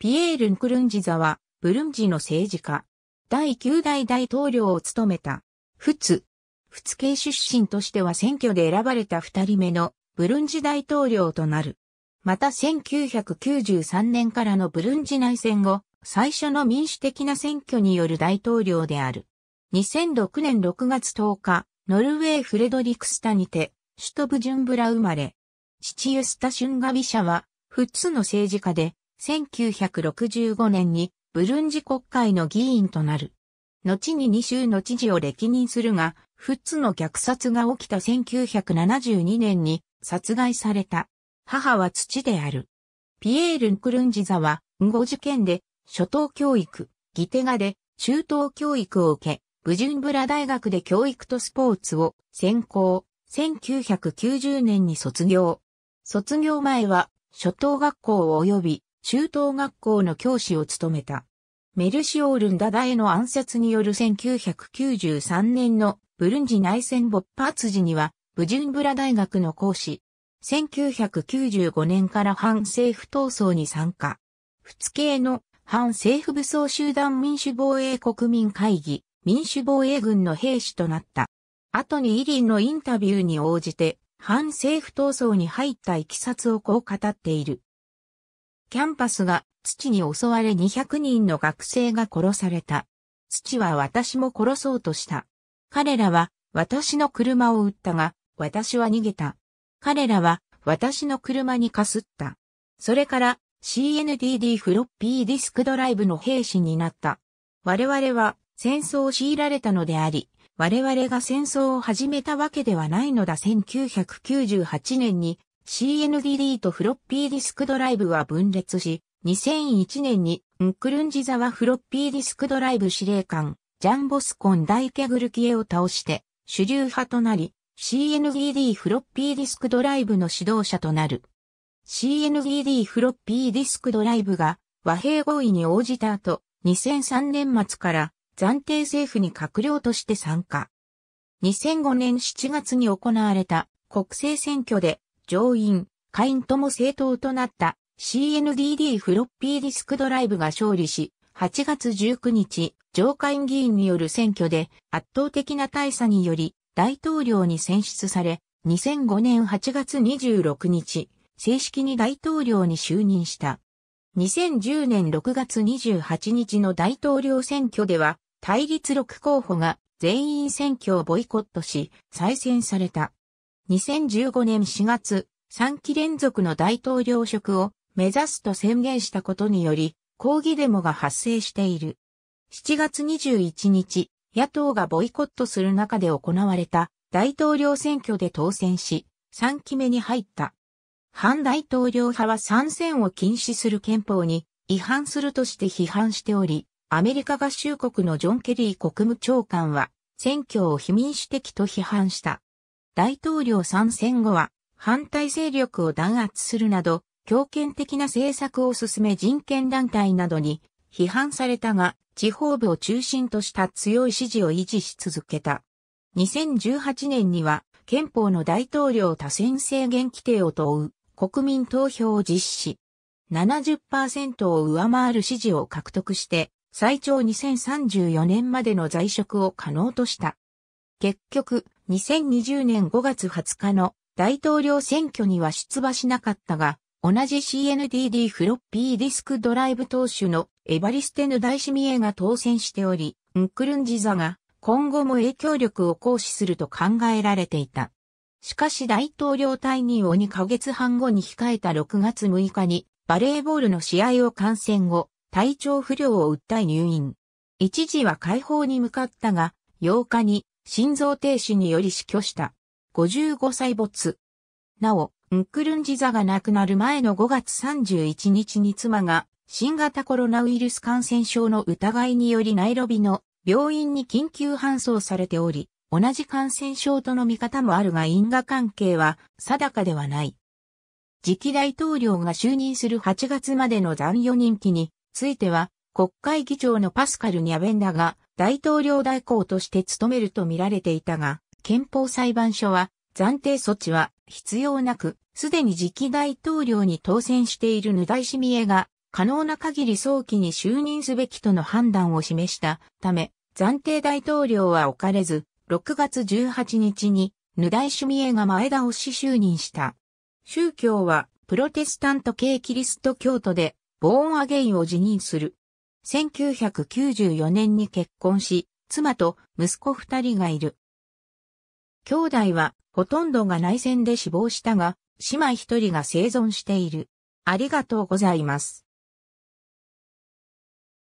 ピエール・ンクルンジザは、ブルンジの政治家。第9代大統領を務めた。フツ。フツ系出身としては選挙で選ばれた二人目のブルンジ大統領となる。また1993年からのブルンジ内戦後、最初の民主的な選挙による大統領である。2006年6月10日、ノルウェーフレドリクスタにて、首都ブジュンブラ生まれ。父ユスタ・シュンガビシャは、フッツの政治家で、1965年にブルンジ国会の議員となる。後に2州の知事を歴任するが、フッツの虐殺が起きた1972年に殺害された。母は土である。ピエール・ンクルンジザは、ンゴ事件で、初等教育、ギテガで、中等教育を受け、ブジュンブラ大学で教育とスポーツを専攻、1990年に卒業。卒業前は、初等学校及び中等学校の教師を務めた。メルシオールン・ダダエの暗殺による1993年のブルンジ内戦勃発時には、ブジュンブラ大学の講師。1995年から反政府闘争に参加。仏系の反政府武装集団民主防衛国民会議、民主防衛軍の兵士となった。後にイリンのインタビューに応じて、反政府闘争に入ったいきさつをこう語っている。キャンパスが土に襲われ200人の学生が殺された。土は私も殺そうとした。彼らは私の車を撃ったが、私は逃げた。彼らは私の車にかすった。それから CNDD フロッピーディスクドライブの兵士になった。我々は戦争を強いられたのであり、我々が戦争を始めたわけではないのだ1998年に CNDD とフロッピーディスクドライブは分裂し、2001年に、ンクルンジザワフロッピーディスクドライブ司令官、ジャンボスコン大ケグルキエを倒して、主流派となり、CNDD フロッピーディスクドライブの指導者となる。CNDD フロッピーディスクドライブが和平合意に応じた後、2003年末から暫定政府に閣僚として参加。2005年7月に行われた国政選挙で上院、下院とも政党となった CNDD フロッピーディスクドライブが勝利し、8月19日、上下院議員による選挙で圧倒的な大差により大統領に選出され、2005年8月26日、正式に大統領に就任した。2010年6月28日の大統領選挙では、対立6候補が全員選挙をボイコットし、再選された。2015年4月、3期連続の大統領職を目指すと宣言したことにより、抗議デモが発生している。7月21日、野党がボイコットする中で行われた大統領選挙で当選し、3期目に入った。反大統領派は参戦を禁止する憲法に違反するとして批判しており、アメリカ合衆国のジョン・ケリー国務長官は選挙を非民主的と批判した。大統領参戦後は反対勢力を弾圧するなど、強権的な政策を進め人権団体などに批判されたが、地方部を中心とした強い支持を維持し続けた。2018年には憲法の大統領多選制限規定を問う国民投票を実施。70%を上回る支持を獲得して、最長2034年までの在職を可能とした。結局、2020年5月20日の大統領選挙には出馬しなかったが、同じ CNDD フロッピーディスクドライブ投手のエバリステヌ大シミエが当選しており、ンクルンジザが今後も影響力を行使すると考えられていた。しかし大統領退任を2ヶ月半後に控えた6月6日にバレーボールの試合を観戦後、体調不良を訴え入院。一時は解放に向かったが、8日に心臓停止により死去した。55歳没。なお、ンクルンジザが亡くなる前の5月31日に妻が新型コロナウイルス感染症の疑いによりナイロビの病院に緊急搬送されており、同じ感染症との見方もあるが因果関係は定かではない。次期大統領が就任する8月までの残余任期については、国会議長のパスカル・ニャベンダが大統領代行として務めると見られていたが、憲法裁判所は暫定措置は必要なく、すでに次期大統領に当選しているヌダイシミエが可能な限り早期に就任すべきとの判断を示したため、暫定大統領は置かれず、6月18日にヌダイシミエが前倒し就任した。宗教はプロテスタント系キリスト教徒で、ボーンアゲインを辞任する1994年に結婚し、妻と息子二人がいる。兄弟はほとんどが内戦で死亡したが、姉妹一人が生存している。ありがとうございます。